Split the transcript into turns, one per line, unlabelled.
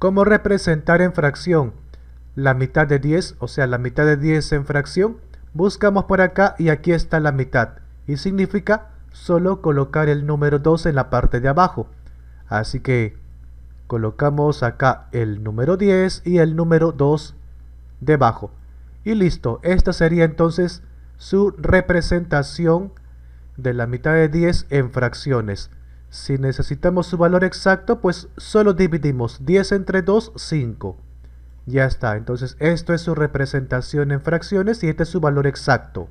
¿Cómo representar en fracción? La mitad de 10, o sea, la mitad de 10 en fracción. Buscamos por acá y aquí está la mitad. Y significa solo colocar el número 2 en la parte de abajo. Así que colocamos acá el número 10 y el número 2 debajo. Y listo, esta sería entonces su representación de la mitad de 10 en fracciones. Si necesitamos su valor exacto, pues solo dividimos 10 entre 2, 5. Ya está, entonces esto es su representación en fracciones y este es su valor exacto.